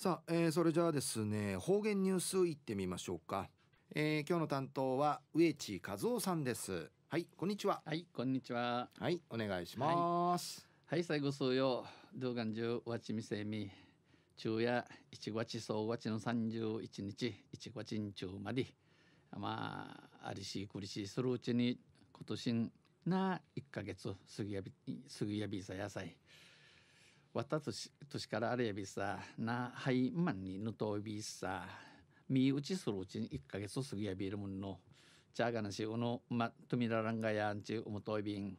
さあ、えー、それじゃあですね方言ニュースいってみましょうか、えー、今日の担当は植地和夫さんですはいこんにちははいこんにちははいお願いします、はい、はい、最後数曜動画中わちみせみ昼夜一月総わちの三十一日一月日中までまあありし苦りしするうちに今年な一ヶ月すぎやびすぎやびさ野菜わたとしとしからあれやびさなはいまんにぬとびさみうちするうちに1か月を過ぎやびるもんのちゃがなしうのまとみららんがやんちゅうもといびん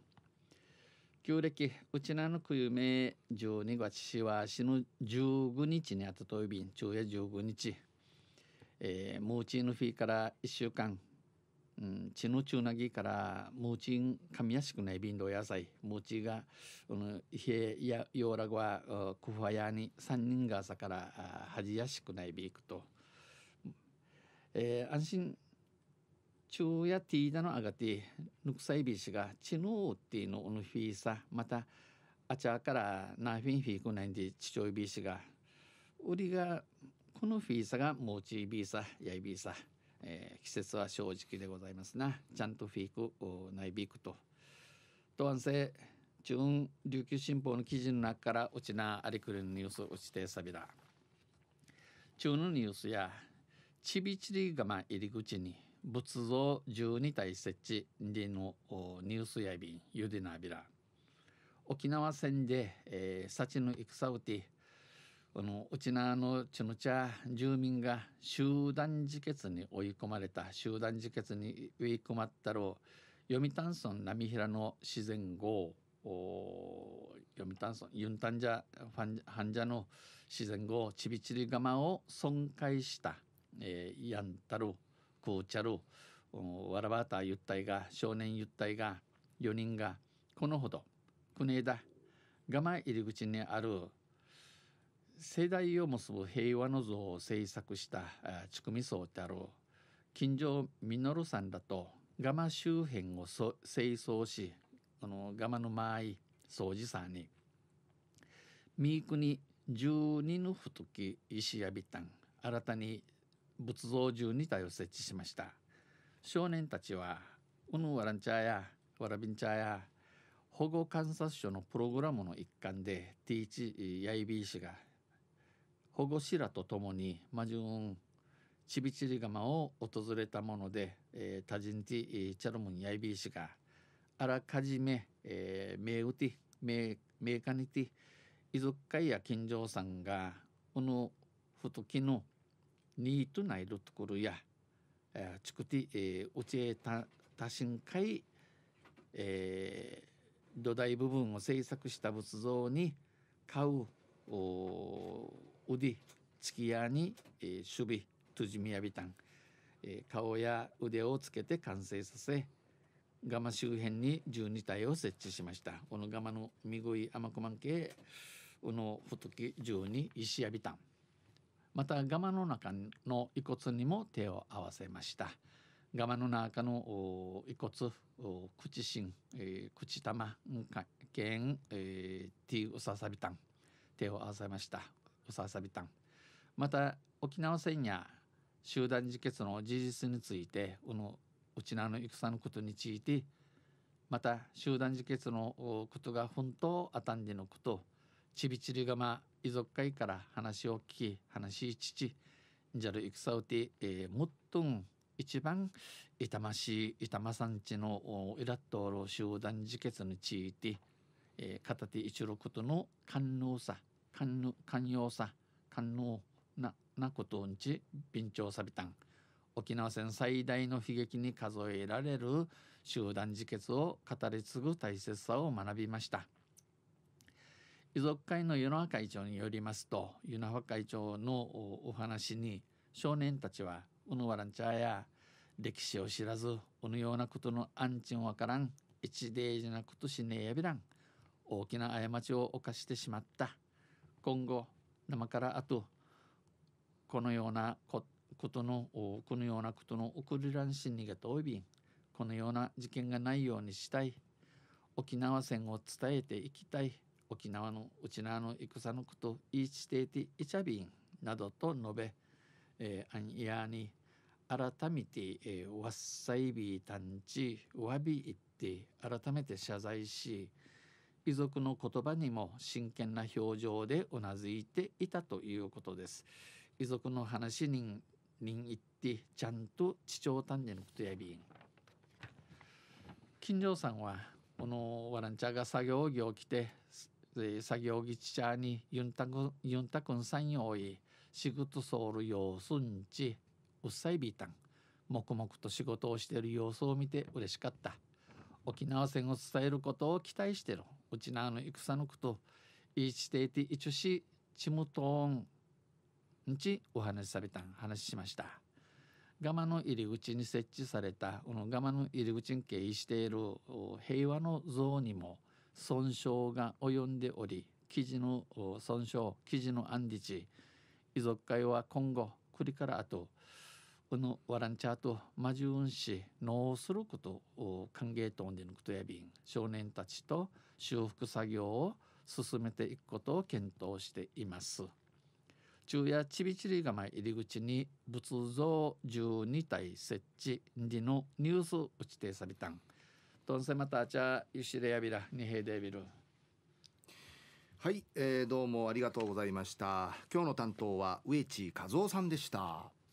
旧暦うちなのくゆめ12月しわしの15日にあたといびん昼夜15日えー、もうちの日から1週間うん、血の中なぎからもうちんかみやしくない便道野菜もうちが、うん、ひえやようらごはくふわやに3人が朝からはじやしくないびいくと、えー、安心中やティーダのあがてぬくさいびしが血のうっていうのおぬひいさまたあちゃからなフィンフィーくないんでちちょいびしがうりがこのフィーさがもうちいびいさやいびいさ。えー、季節は正直でございますなちゃんとフィーク内ビークと東安西中琉球新報の記事の中からうちなありくるニュースをちてさびだ中のニュースやちびちり釜入り口に仏像12体設置でのニュースやびんゆでなびら沖縄戦で、えー、幸の戦うてこの沖縄の茶のチ住民が集団自決に追い込まれた集団自決に追い込まったろう読谷村波平の自然号読谷村ユンタンジャハンジャの自然号ちびちり釜を損壊した、えー、ヤンタルクーチャルわらばたゆったいが少年ゆったいが4人がこのほど国枝釜入り口にある世代を結ぶ平和の像を制作したチクミソーである金城実さんらとガマ周辺を清掃しこのガマの間合い掃除さんに三国十二のふとき石やびたん新たに仏像十二体を設置しました少年たちはうぬわらんちゃやわらびんちゃや保護観察所のプログラムの一環でティーチやいびいしが保護士らと共に魔順ちびちり釜を訪れたもので、えー、タジンティチャルムンヤイビーシがあらかじめ、えー、メウテにてメーカニティ遺族会や金城さんがこのふときのニートないるところやちくてうちへた深海、えー、土台部分を制作した仏像に買うお腕つきやに、えー、守備とじみやびたん、えー、顔や腕をつけて完成させマ周辺に12体を設置しましたこのマのみぐい甘くまんけうの仏十二石やびたんまたマの中の遺骨にも手を合わせましたマの中の遺骨口芯、えー、口玉剣、えー、手をささびたん手を合わせましたささびたんまた沖縄戦や集団自決の事実についてうのうちの戦のことについてまた集団自決のことが本当あたんでのことちびちりがま遺族会から話を聞き話し父じゃる戦うて、えー、もっとん一番痛ましい痛まさんちのイラッとおろ集団自決について、えー、片手一六との官能さ寛容寛容さ寛容ななことんち便調さびたん沖縄戦最大の悲劇に数えられる集団自決を語り継ぐ大切さを学びました遺族会の湯野会長によりますと湯野会長のお話に少年たちはうぬわらんちゃや歴史を知らずうぬようなことのアンチわからん一大事なことしねえやびらん大きな過ちを犯してしまった今後生からあとこのようなことのこのようなことの送りらん心にが遠いびんこのような事件がないようにしたい沖縄戦を伝えていきたい沖縄の内縄の戦のこといいちていていちゃびんなどと述べ、えー、アンイヤーに改めて、えー、わっさいびたんちわびいって改めて謝罪し遺族の言葉にも真剣な表情でうなずいていたということです遺族の話に人言ってちゃんと父長丹念ことやびん金城さんはこのわらんちゃが作業着を着て作業着ちちにユンタクユンタクさん用意仕事ソウル様子んちうっさいビータン黙々と仕事をしている様子を見て嬉しかった沖縄戦を伝えることを期待してるちなの戦のこといちていていちしちむとんんちお話しされた話しました釜の入り口に設置されたこの釜の入り口に経営している平和の像にも損傷が及んでおり記事の損傷記事の安示遺族会は今後繰りからあとこのワランチャーとマジウンシ農することを歓迎とんでぬくとやびん少年たちと修復作業を進めていくことを検討しています。昼夜ちびちり釜入り口に仏像12体設置にのニュース打ち定されたん。とんせまたあちゃゆしれやびらにへでびる。はい、えー、どうもありがとうございました。今日の担当は植地和夫さんでした。